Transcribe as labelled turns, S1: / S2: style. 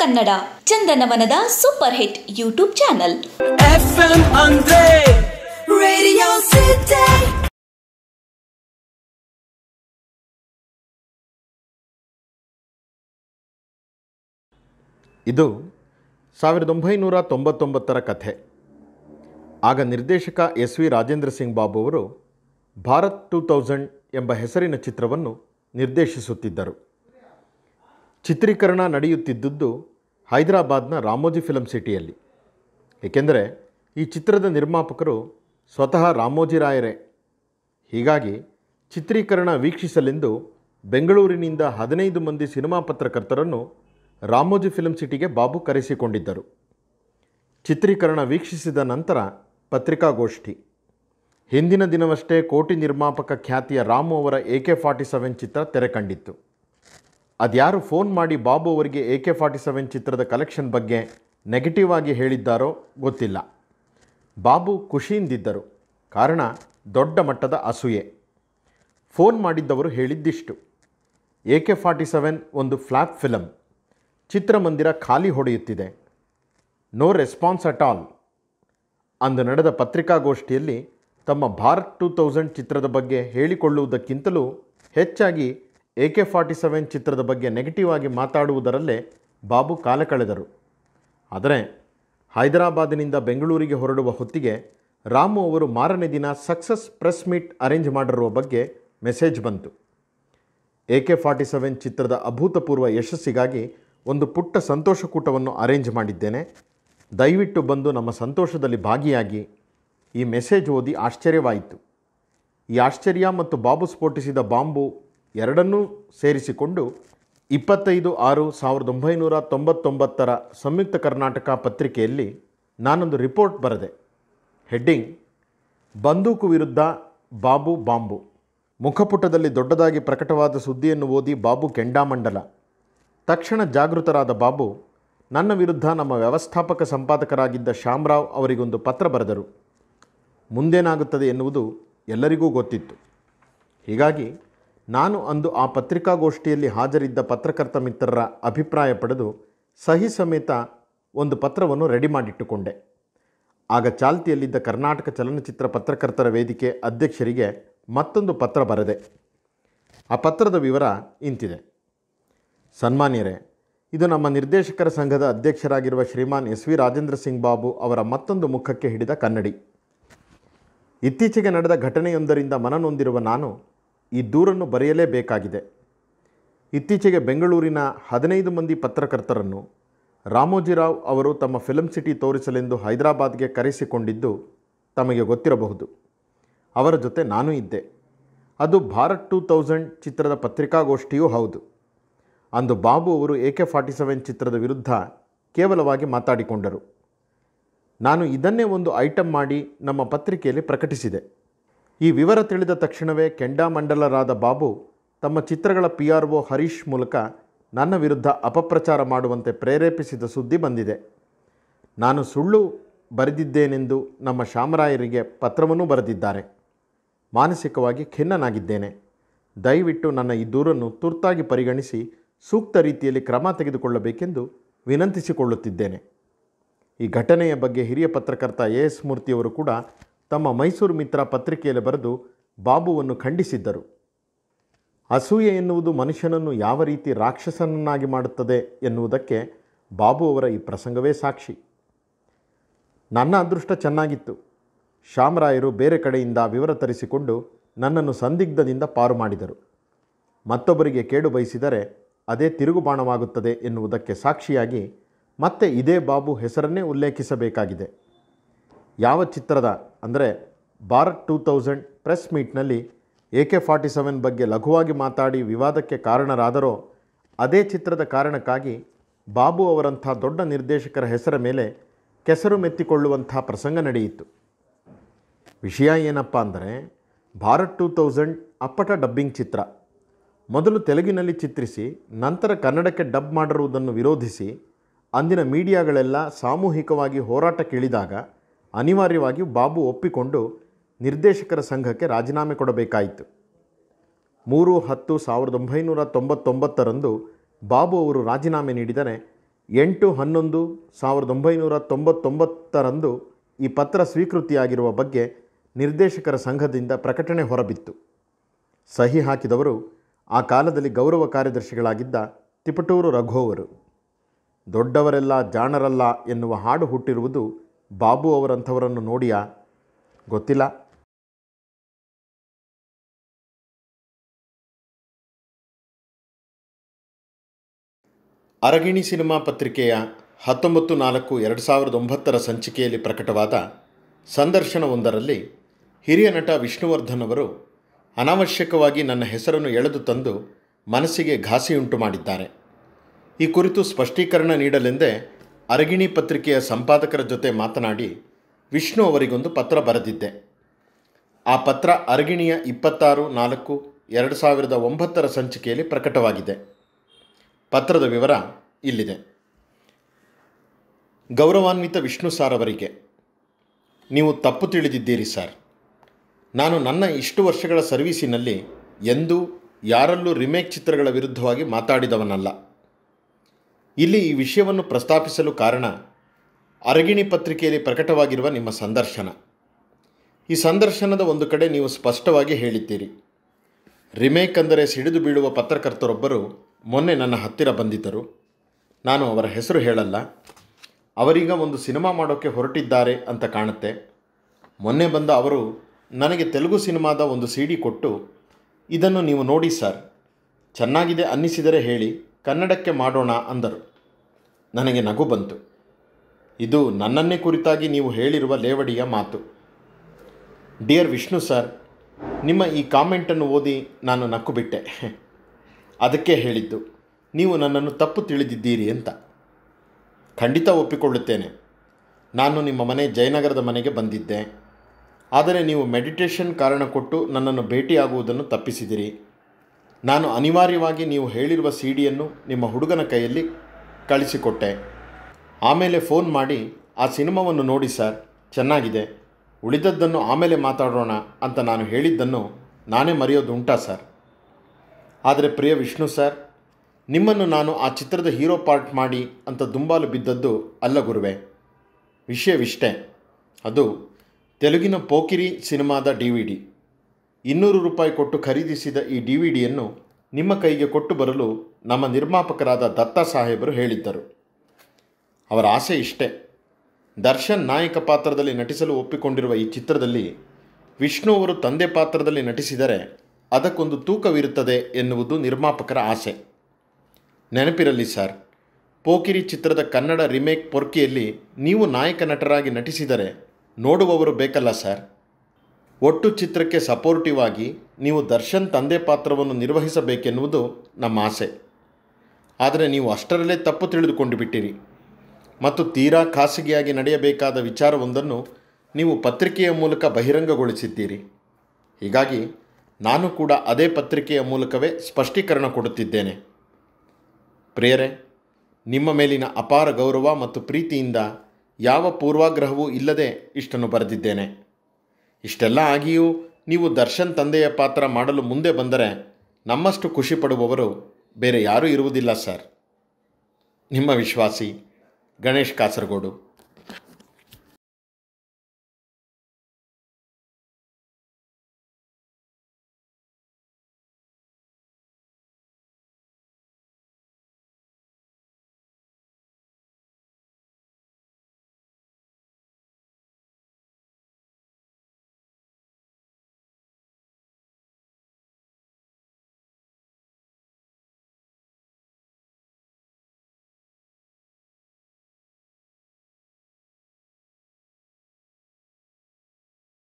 S1: ಕನ್ನಡ ಚಂದನವನದ super hit YouTube channel ಇದು ಸಾವಿರದ ಒಂಬೈನೂರ ತೊಂಬತ್ತೊಂಬತ್ತರ ಕಥೆ ಆಗ ನಿರ್ದೇಶಕ ಎಸ್ ವಿ ರಾಜೇಂದ್ರ ಸಿಂಗ್ ಬಾಬು ಅವರು ಭಾರತ್ ಟೂ ತೌಸಂಡ್ ಎಂಬ ಹೆಸರಿನ ಚಿತ್ರವನ್ನು ನಿರ್ದೇಶಿಸುತ್ತಿದ್ದರು ಚಿತ್ರೀಕರಣ ನಡೆಯುತ್ತಿದ್ದುದು ಹೈದರಾಬಾದ್ನ ರಾಮೋಜಿ ಫಿಲಂ ಸಿಟಿಯಲ್ಲಿ ಏಕೆಂದರೆ ಈ ಚಿತ್ರದ ನಿರ್ಮಾಪಕರು ಸ್ವತಃ ರಾಮೋಜಿ ರಾಯರೇ ಹೀಗಾಗಿ ಚಿತ್ರೀಕರಣ ವೀಕ್ಷಿಸಲೆಂದು ಬೆಂಗಳೂರಿನಿಂದ ಹದಿನೈದು ಮಂದಿ ಸಿನಿಮಾ ಪತ್ರಕರ್ತರನ್ನು ರಾಮೋಜಿ ಫಿಲಂ ಸಿಟಿಗೆ ಬಾಬು ಕರೆಸಿಕೊಂಡಿದ್ದರು ಚಿತ್ರೀಕರಣ ವೀಕ್ಷಿಸಿದ ನಂತರ ಪತ್ರಿಕಾಗೋಷ್ಠಿ ಹಿಂದಿನ ದಿನವಷ್ಟೇ ಕೋಟಿ ನಿರ್ಮಾಪಕ ಖ್ಯಾತಿಯ ರಾಮು ಅವರ ಎ ಕೆ ಫಾರ್ಟಿ ಸೆವೆನ್ ಚಿತ್ರ ತೆರೆ ಕಂಡಿತ್ತು ಅದ್ಯಾರು ಫೋನ್ ಮಾಡಿ ಬಾಬು ಅವರಿಗೆ ಎ ಕೆ ಫಾರ್ಟಿ ಸೆವೆನ್ ಚಿತ್ರದ ಕಲೆಕ್ಷನ್ ಬಗ್ಗೆ ನೆಗೆಟಿವ್ ಆಗಿ ಹೇಳಿದ್ದಾರೋ ಗೊತ್ತಿಲ್ಲ ಬಾಬು ಖುಷಿಯಿಂದಿದ್ದರು ಕಾರಣ ದೊಡ್ಡ ಮಟ್ಟದ ಅಸೂಯೆ ಫೋನ್ ಮಾಡಿದ್ದವರು ಹೇಳಿದ್ದಿಷ್ಟು ಎ ಕೆ ಫಾರ್ಟಿ ಸೆವೆನ್ ಒಂದು ಫ್ಲಾಪ್ ಫಿಲಮ್ ಚಿತ್ರಮಂದಿರ ಖಾಲಿ ಹೊಡೆಯುತ್ತಿದೆ ನೋ ರೆಸ್ಪಾನ್ಸ್ ಅಟ್ ಆಲ್ ಅಂದು ನಡೆದ ಪತ್ರಿಕಾಗೋಷ್ಠಿಯಲ್ಲಿ ತಮ್ಮ ಭಾರತ್ ಟೂ ತೌಸಂಡ್ ಚಿತ್ರದ ಬಗ್ಗೆ ಹೇಳಿಕೊಳ್ಳುವುದಕ್ಕಿಂತಲೂ ಹೆಚ್ಚಾಗಿ ಎ ಕೆ ಫಾರ್ಟಿ ಸೆವೆನ್ ಚಿತ್ರದ ಬಗ್ಗೆ ನೆಗೆಟಿವ್ ಆಗಿ ಮಾತಾಡುವುದರಲ್ಲೇ ಬಾಬು ಕಾಲ ಕಳೆದರು ಆದರೆ ಹೈದರಾಬಾದಿನಿಂದ ಬೆಂಗಳೂರಿಗೆ ಹೊರಡುವ ಹೊತ್ತಿಗೆ ರಾಮು ಅವರು ಮಾರನೇ ದಿನ ಸಕ್ಸಸ್ ಪ್ರೆಸ್ ಮೀಟ್ ಅರೇಂಜ್ ಮಾಡಿರುವ ಬಗ್ಗೆ ಮೆಸೇಜ್ ಬಂತು ಎ ಕೆ ಫಾರ್ಟಿ ಸೆವೆನ್ ಚಿತ್ರದ ಅಭೂತಪೂರ್ವ ಯಶಸ್ಸಿಗಾಗಿ ಒಂದು ಪುಟ್ಟ ಸಂತೋಷಕೂಟವನ್ನು ಅರೇಂಜ್ ಮಾಡಿದ್ದೇನೆ ದಯವಿಟ್ಟು ಬಂದು ನಮ್ಮ ಸಂತೋಷದಲ್ಲಿ ಭಾಗಿಯಾಗಿ ಈ ಮೆಸೇಜ್ ಓದಿ ಆಶ್ಚರ್ಯವಾಯಿತು ಈ ಆಶ್ಚರ್ಯ ಮತ್ತು ಬಾಬು ಸ್ಫೋಟಿಸಿದ ಬಾಂಬು ಎರಡನ್ನೂ ಸೇರಿಸಿಕೊಂಡು ಇಪ್ಪತ್ತೈದು ಆರು ಸಾವಿರದ ಒಂಬೈನೂರ ತೊಂಬತ್ತೊಂಬತ್ತರ ಸಂಯುಕ್ತ ಕರ್ನಾಟಕ ಪತ್ರಿಕೆಯಲ್ಲಿ ನಾನೊಂದು ರಿಪೋರ್ಟ್ ಬರೆದೆ ಹೆಡ್ಡಿಂಗ್ ಬಂದೂಕು ವಿರುದ್ಧ ಬಾಬು ಬಾಂಬು ಮುಖಪುಟದಲ್ಲಿ ದೊಡ್ಡದಾಗಿ ಪ್ರಕಟವಾದ ಸುದ್ದಿಯನ್ನು ಓದಿ ಬಾಬು ಕೆಂಡಾಮಂಡಲ ತಕ್ಷಣ ಜಾಗೃತರಾದ ಬಾಬು ನನ್ನ ವಿರುದ್ಧ ನಮ್ಮ ವ್ಯವಸ್ಥಾಪಕ ಸಂಪಾದಕರಾಗಿದ್ದ ಶ್ಯಾಮರಾವ್ ಅವರಿಗೊಂದು ಪತ್ರ ಬರೆದರು ಮುಂದೇನಾಗುತ್ತದೆ ಎನ್ನುವುದು ಎಲ್ಲರಿಗೂ ಗೊತ್ತಿತ್ತು ಹೀಗಾಗಿ ನಾನು ಅಂದು ಆ ಪತ್ರಿಕಾಗೋಷ್ಠಿಯಲ್ಲಿ ಹಾಜರಿದ್ದ ಪತ್ರಕರ್ತ ಮಿತ್ರರ ಅಭಿಪ್ರಾಯ ಪಡೆದು ಸಹಿ ಸಮೇತ ಒಂದು ಪತ್ರವನ್ನು ರೆಡಿ ಮಾಡಿಟ್ಟುಕೊಂಡೆ ಆಗ ಚಾಲ್ತಿಯಲ್ಲಿದ್ದ ಕರ್ನಾಟಕ ಚಲನಚಿತ್ರ ಪತ್ರಕರ್ತರ ವೇದಿಕೆ ಅಧ್ಯಕ್ಷರಿಗೆ ಮತ್ತೊಂದು ಪತ್ರ ಬರೆದೆ ಆ ಪತ್ರದ ವಿವರ ಇಂತಿದೆ ಸನ್ಮಾನ್ಯರೇ ಇದು ನಮ್ಮ ನಿರ್ದೇಶಕರ ಸಂಘದ ಅಧ್ಯಕ್ಷರಾಗಿರುವ ಶ್ರೀಮಾನ್ ಎಸ್ ವಿ ರಾಜೇಂದ್ರ ಸಿಂಗ್ ಬಾಬು ಅವರ ಮತ್ತೊಂದು ಮುಖಕ್ಕೆ ಹಿಡಿದ ಕನ್ನಡಿ ಇತ್ತೀಚೆಗೆ ನಡೆದ ಘಟನೆಯೊಂದರಿಂದ ಮನನೊಂದಿರುವ ನಾನು ಈ ದೂರನ್ನು ಬರೆಯಲೇಬೇಕಾಗಿದೆ ಇತ್ತೀಚೆಗೆ ಬೆಂಗಳೂರಿನ ಹದಿನೈದು ಮಂದಿ ಪತ್ರಕರ್ತರನ್ನು ರಾಮೋಜಿರಾವ್ ಅವರು ತಮ್ಮ ಫಿಲಂ ಸಿಟಿ ತೋರಿಸಲೆಂದು ಹೈದರಾಬಾದ್ಗೆ ಕರೆಸಿಕೊಂಡಿದ್ದು ತಮಗೆ ಗೊತ್ತಿರಬಹುದು ಅವರ ಜೊತೆ ನಾನು ಇದ್ದೆ ಅದು ಭಾರತ್ ಟೂ ತೌಸಂಡ್ ಚಿತ್ರದ ಪತ್ರಿಕಾಗೋಷ್ಠಿಯೂ ಹೌದು ಅಂದು ಬಾಬು ಅವರು ಎ ಕೆ ಫಾರ್ಟಿ ಸೆವೆನ್ ಚಿತ್ರದ ವಿರುದ್ಧ ಕೇವಲವಾಗಿ ಮಾತಾಡಿಕೊಂಡರು ನಾನು ಇದನ್ನೇ ಒಂದು ಐಟಮ್ ಮಾಡಿ ನಮ್ಮ ಪತ್ರಿಕೆಯಲ್ಲಿ ಪ್ರಕಟಿಸಿದೆ ಈ ವಿವರ ತಿಳಿದ ತಕ್ಷಣವೇ ಕೆಂಡಾಮಂಡಲರಾದ ಬಾಬು ತಮ್ಮ ಚಿತ್ರಗಳ ಪಿ ಆರ್ ಒ ಹರೀಶ್ ಮೂಲಕ ನನ್ನ ವಿರುದ್ಧ ಅಪಪ್ರಚಾರ ಮಾಡುವಂತೆ ಪ್ರೇರೇಪಿಸಿದ ಸುದ್ದಿ ಬಂದಿದೆ ನಾನು ಸುಳ್ಳು ಬರೆದಿದ್ದೇನೆಂದು ನಮ್ಮ ಶಾಮರಾಯರಿಗೆ ಪತ್ರವನ್ನೂ ಬರೆದಿದ್ದಾರೆ ಮಾನಸಿಕವಾಗಿ ಖಿನ್ನನಾಗಿದ್ದೇನೆ ದಯವಿಟ್ಟು ನನ್ನ ಈ ದೂರನ್ನು ತುರ್ತಾಗಿ ಪರಿಗಣಿಸಿ ಸೂಕ್ತ ರೀತಿಯಲ್ಲಿ ಕ್ರಮ ತೆಗೆದುಕೊಳ್ಳಬೇಕೆಂದು ವಿನಂತಿಸಿಕೊಳ್ಳುತ್ತಿದ್ದೇನೆ ಈ ಘಟನೆಯ ಬಗ್ಗೆ ಹಿರಿಯ ಪತ್ರಕರ್ತ ಎ ಎಸ್ ಮೂರ್ತಿಯವರು ಕೂಡ ತಮ್ಮ ಮೈಸೂರು ಮಿತ್ರ ಪತ್ರಿಕೆಯಲ್ಲಿ ಬರೆದು ಬಾಬುವನ್ನು ಖಂಡಿಸಿದ್ದರು ಅಸೂಯೆ ಎನ್ನುವುದು ಮನುಷ್ಯನನ್ನು ಯಾವ ರೀತಿ ರಾಕ್ಷಸನನ್ನಾಗಿ ಮಾಡುತ್ತದೆ ಎನ್ನುವುದಕ್ಕೆ ಬಾಬು ಅವರ ಈ ಪ್ರಸಂಗವೇ ಸಾಕ್ಷಿ ನನ್ನ ಅದೃಷ್ಟ ಚೆನ್ನಾಗಿತ್ತು ಶಾಮರಾಯರು ಬೇರೆ ಕಡೆಯಿಂದ ವಿವರ ತರಿಸಿಕೊಂಡು ನನ್ನನ್ನು ಸಂದಿಗ್ಧದಿಂದ ಪಾರು ಮಾಡಿದರು ಮತ್ತೊಬ್ಬರಿಗೆ ಕೇಡು ಬಯಸಿದರೆ ಅದೇ ತಿರುಗುಬಾಣವಾಗುತ್ತದೆ ಎನ್ನುವುದಕ್ಕೆ ಸಾಕ್ಷಿಯಾಗಿ ಮತ್ತೆ ಇದೇ ಬಾಬು ಹೆಸರನ್ನೇ ಉಲ್ಲೇಖಿಸಬೇಕಾಗಿದೆ ಯಾವ ಚಿತ್ರದ ಅಂದರೆ ಭಾರತ್ ಟೂ ತೌಸಂಡ್ ಪ್ರೆಸ್ ಮೀಟ್ನಲ್ಲಿ ಎ ಕೆ ಫಾರ್ಟಿ ಸೆವೆನ್ ಬಗ್ಗೆ ಲಘುವಾಗಿ ಮಾತಾಡಿ ವಿವಾದಕ್ಕೆ ಕಾರಣರಾದರೋ ಅದೇ ಚಿತ್ರದ ಕಾರಣಕ್ಕಾಗಿ ಬಾಬು ಅವರಂಥ ದೊಡ್ಡ ನಿರ್ದೇಶಕರ ಹೆಸರ ಮೇಲೆ ಕೆಸರು ಮೆತ್ತಿಕೊಳ್ಳುವಂಥ ಪ್ರಸಂಗ ನಡೆಯಿತು ವಿಷಯ ಏನಪ್ಪ ಅಂದರೆ ಭಾರತ್ ಟೂ ತೌಸಂಡ್ ಅಪ್ಪಟ ಡಬ್ಬಿಂಗ್ ಚಿತ್ರ ಮೊದಲು ತೆಲುಗಿನಲ್ಲಿ ಚಿತ್ರಿಸಿ ನಂತರ ಕನ್ನಡಕ್ಕೆ ಡಬ್ ಮಾಡಿರುವುದನ್ನು ವಿರೋಧಿಸಿ ಅಂದಿನ ಮೀಡಿಯಾಗಳೆಲ್ಲ ಸಾಮೂಹಿಕವಾಗಿ ಹೋರಾಟಕ್ಕಿಳಿದಾಗ ಅನಿವಾರ್ಯವಾಗಿ ಬಾಬು ಒಪ್ಪಿಕೊಂಡು ನಿರ್ದೇಶಕರ ಸಂಘಕ್ಕೆ ರಾಜೀನಾಮೆ ಕೊಡಬೇಕಾಯಿತು ಮೂರು ಹತ್ತು ಸಾವಿರದ ಒಂಬೈನೂರ ತೊಂಬತ್ತೊಂಬತ್ತರಂದು ಬಾಬು ಅವರು ರಾಜೀನಾಮೆ ನೀಡಿದರೆ ಎಂಟು ಹನ್ನೊಂದು ಸಾವಿರದ ಒಂಬೈನೂರ ತೊಂಬತ್ತೊಂಬತ್ತರಂದು ಈ ಪತ್ರ ಸ್ವೀಕೃತಿಯಾಗಿರುವ ಬಗ್ಗೆ ನಿರ್ದೇಶಕರ ಸಂಘದಿಂದ ಪ್ರಕಟಣೆ ಹೊರಬಿತ್ತು ಸಹಿ ಹಾಕಿದವರು ಆ ಕಾಲದಲ್ಲಿ ಗೌರವ ಕಾರ್ಯದರ್ಶಿಗಳಾಗಿದ್ದ ತಿಪಟೂರು ರಘೋವರು ದೊಡ್ಡವರೆಲ್ಲ ಜಾಣರಲ್ಲ ಎನ್ನುವ ಹಾಡು ಹುಟ್ಟಿರುವುದು ಬಾಬು ಅವರಂಥವರನ್ನು ನೋಡಿಯಾ ಗೊತ್ತಿಲ್ಲ ಅರಗಿಣಿ ಸಿನಿಮಾ ಪತ್ರಿಕೆಯ ಹತ್ತೊಂಬತ್ತು ನಾಲ್ಕು ಎರಡು ಸಾವಿರದ ಒಂಬತ್ತರ ಸಂಚಿಕೆಯಲ್ಲಿ ಪ್ರಕಟವಾದ ಸಂದರ್ಶನವೊಂದರಲ್ಲಿ ಹಿರಿಯ ನಟ ವಿಷ್ಣುವರ್ಧನ್ ಅವರು ಅನಾವಶ್ಯಕವಾಗಿ ನನ್ನ ಹೆಸರನ್ನು ಎಳೆದು ತಂದು ಮನಸ್ಸಿಗೆ ಘಾಸಿಯುಂಟು ಮಾಡಿದ್ದಾರೆ ಈ ಕುರಿತು ಸ್ಪಷ್ಟೀಕರಣ ನೀಡಲೆಂದೇ ಅರಗಿಣಿ ಪತ್ರಿಕೆಯ ಸಂಪಾದಕರ ಜೊತೆ ಮಾತನಾಡಿ ವಿಷ್ಣು ಅವರಿಗೊಂದು ಪತ್ರ ಬರೆದಿದ್ದೆ ಆ ಪತ್ರ ಅರಗಿಣಿಯ ಇಪ್ಪತ್ತಾರು ನಾಲ್ಕು ಎರಡು ಸಾವಿರದ ಒಂಬತ್ತರ ಸಂಚಿಕೆಯಲ್ಲಿ ಪ್ರಕಟವಾಗಿದೆ ಪತ್ರದ ವಿವರ ಇಲ್ಲಿದೆ ಗೌರವಾನ್ವಿತ ವಿಷ್ಣು ಸಾರ್ ಅವರಿಗೆ ನೀವು ತಪ್ಪು ತಿಳಿದಿದ್ದೀರಿ ಸರ್ ನಾನು ನನ್ನ ಇಷ್ಟು ವರ್ಷಗಳ ಸರ್ವೀಸಿನಲ್ಲಿ ಎಂದೂ ಯಾರಲ್ಲೂ ರಿಮೇಕ್ ಚಿತ್ರಗಳ ವಿರುದ್ಧವಾಗಿ ಮಾತಾಡಿದವನಲ್ಲ ಇಲ್ಲಿ ಈ ವಿಷಯವನ್ನು ಪ್ರಸ್ತಾಪಿಸಲು ಕಾರಣ ಅರಗಿಣಿ ಪತ್ರಿಕೆಯಲ್ಲಿ ಪ್ರಕಟವಾಗಿರುವ ನಿಮ್ಮ ಸಂದರ್ಶನ ಈ ಸಂದರ್ಶನದ ಒಂದು ಕಡೆ ನೀವು ಸ್ಪಷ್ಟವಾಗಿ ಹೇಳಿದ್ದೀರಿ ರಿಮೇಕ್ ಅಂದರೆ ಸಿಡಿದು ಬೀಳುವ ಪತ್ರಕರ್ತರೊಬ್ಬರು ಮೊನ್ನೆ ನನ್ನ ಹತ್ತಿರ ಬಂದಿದ್ದರು ನಾನು ಅವರ ಹೆಸರು ಹೇಳಲ್ಲ ಅವರೀಗ ಒಂದು ಸಿನಿಮಾ ಮಾಡೋಕ್ಕೆ ಹೊರಟಿದ್ದಾರೆ ಅಂತ ಕಾಣುತ್ತೆ ಮೊನ್ನೆ ಬಂದ ಅವರು ನನಗೆ ತೆಲುಗು ಸಿನಿಮಾದ ಒಂದು ಸಿಡಿ ಕೊಟ್ಟು ಇದನ್ನು ನೀವು ನೋಡಿ ಸರ್ ಚೆನ್ನಾಗಿದೆ ಅನ್ನಿಸಿದರೆ ಹೇಳಿ ಕನ್ನಡಕ್ಕೆ ಮಾಡೋಣ ಅಂದರು ನನಗೆ ನಗು ಬಂತು ಇದು ನನ್ನನ್ನೇ ಕುರಿತಾಗಿ ನೀವು ಹೇಳಿರುವ ಲೇವಡಿಯ ಮಾತು ಡಿಯರ್ ವಿಷ್ಣು ಸರ್ ನಿಮ್ಮ ಈ ಕಾಮೆಂಟನ್ನು ಓದಿ ನಾನು ನಕ್ಕು ಬಿಟ್ಟೆ ಅದಕ್ಕೆ ಹೇಳಿದ್ದು ನೀವು ನನ್ನನ್ನು ತಪ್ಪು ತಿಳಿದಿದ್ದೀರಿ ಅಂತ ಖಂಡಿತ ಒಪ್ಪಿಕೊಳ್ಳುತ್ತೇನೆ ನಾನು ನಿಮ್ಮ ಮನೆ ಜಯನಗರದ ಮನೆಗೆ ಬಂದಿದ್ದೆ ಆದರೆ ನೀವು ಮೆಡಿಟೇಷನ್ ಕಾರಣ ಕೊಟ್ಟು ನನ್ನನ್ನು ಭೇಟಿಯಾಗುವುದನ್ನು ತಪ್ಪಿಸಿದಿರಿ ನಾನು ಅನಿವಾರ್ಯವಾಗಿ ನೀವು ಹೇಳಿರುವ ಸಿಡಿಯನ್ನು ನಿಮ್ಮ ಹುಡುಗನ ಕೈಯಲ್ಲಿ ಕಳಿಸಿಕೊಟ್ಟೆ ಆಮೇಲೆ ಫೋನ್ ಮಾಡಿ ಆ ಸಿನಿಮಾವನ್ನು ನೋಡಿ ಸರ್ ಚೆನ್ನಾಗಿದೆ ಉಳಿದದ್ದನ್ನು ಆಮೇಲೆ ಮಾತಾಡೋಣ ಅಂತ ನಾನು ಹೇಳಿದ್ದನ್ನು ನಾನೇ ಮರೆಯೋದು ಉಂಟಾ ಸರ್ ಆದರೆ ಪ್ರಿಯ ವಿಷ್ಣು ಸರ್ ನಿಮ್ಮನ್ನು ನಾನು ಆ ಚಿತ್ರದ ಹೀರೋ ಪಾರ್ಟ್ ಮಾಡಿ ಅಂತ ದುಂಬಾಲು ಬಿದ್ದದ್ದು ಅಲ್ಲ ಗುರುವೆ ವಿಷಯವಿಷ್ಟೇ ಅದು ತೆಲುಗಿನ ಪೋಕಿರಿ ಸಿನಿಮಾದ ಡಿ ವಿ ಡಿ ಇನ್ನೂರು ರೂಪಾಯಿ ಕೊಟ್ಟು ಖರೀದಿಸಿದ ಈ ಡಿ ವಿ ಡಿಯನ್ನು ನಿಮ್ಮ ಕೈಗೆ ಕೊಟ್ಟು ಬರಲು ನಮ್ಮ ನಿರ್ಮಾಪಕರಾದ ದತ್ತಾ ಸಾಹೇಬರು ಹೇಳಿದ್ದರು ಅವರ ಆಸೆ ಇಷ್ಟೇ ದರ್ಶನ್ ನಾಯಕ ಪಾತ್ರದಲ್ಲಿ ನಟಿಸಲು ಒಪ್ಪಿಕೊಂಡಿರುವ ಈ ಚಿತ್ರದಲ್ಲಿ ವಿಷ್ಣು ಅವರು ತಂದೆ ಪಾತ್ರದಲ್ಲಿ ನಟಿಸಿದರೆ ಅದಕ್ಕೊಂದು ತೂಕವಿರುತ್ತದೆ ಎನ್ನುವುದು ನಿರ್ಮಾಪಕರ ಆಸೆ ನೆನಪಿರಲಿ ಸರ್ ಪೋಕಿರಿ ಚಿತ್ರದ ಕನ್ನಡ ರಿಮೇಕ್ ಪೊರ್ಕಿಯಲ್ಲಿ ನೀವು ನಾಯಕ ನಟರಾಗಿ ನಟಿಸಿದರೆ ನೋಡುವವರು ಬೇಕಲ್ಲ ಸರ್ ಒಟ್ಟು ಚಿತ್ರಕ್ಕೆ ಸಪೋರ್ಟಿವ್ ಆಗಿ ನೀವು ದರ್ಶನ್ ತಂದೆ ಪಾತ್ರವನ್ನು ನಿರ್ವಹಿಸಬೇಕೆನ್ನುವುದು ನಮ್ಮ ಆಸೆ ಆದರೆ ನೀವು ಅಷ್ಟರಲ್ಲೇ ತಪ್ಪು ತಿಳಿದುಕೊಂಡು ಬಿಟ್ಟಿರಿ ಮತ್ತು ತೀರಾ ಖಾಸಗಿಯಾಗಿ ನಡೆಯಬೇಕಾದ ವಿಚಾರವೊಂದನ್ನು ನೀವು ಪತ್ರಿಕೆಯ ಮೂಲಕ ಬಹಿರಂಗಗೊಳಿಸಿದ್ದೀರಿ ಹೀಗಾಗಿ ನಾನು ಕೂಡ ಅದೇ ಪತ್ರಿಕೆಯ ಮೂಲಕವೇ ಸ್ಪಷ್ಟೀಕರಣ ಕೊಡುತ್ತಿದ್ದೇನೆ ಪ್ರೇರೆ ನಿಮ್ಮ ಮೇಲಿನ ಅಪಾರ ಗೌರವ ಮತ್ತು ಪ್ರೀತಿಯಿಂದ ಯಾವ ಪೂರ್ವಾಗ್ರಹವೂ ಇಲ್ಲದೆ ಇಷ್ಟನ್ನು ಬರೆದಿದ್ದೇನೆ ಇಷ್ಟೆಲ್ಲ ಆಗಿಯೂ ನೀವು ದರ್ಶನ್ ತಂದೆಯ ಪಾತ್ರ ಮಾಡಲು ಮುಂದೆ ಬಂದರೆ ನಮ್ಮಷ್ಟು ಖುಷಿಪಡುವವರು ಬೇರೆ ಯಾರೂ ಇರುವುದಿಲ್ಲ ಸರ್ ನಿಮ್ಮ ವಿಶ್ವಾಸಿ ಗಣೇಶ್ ಕಾಸರಗೋಡು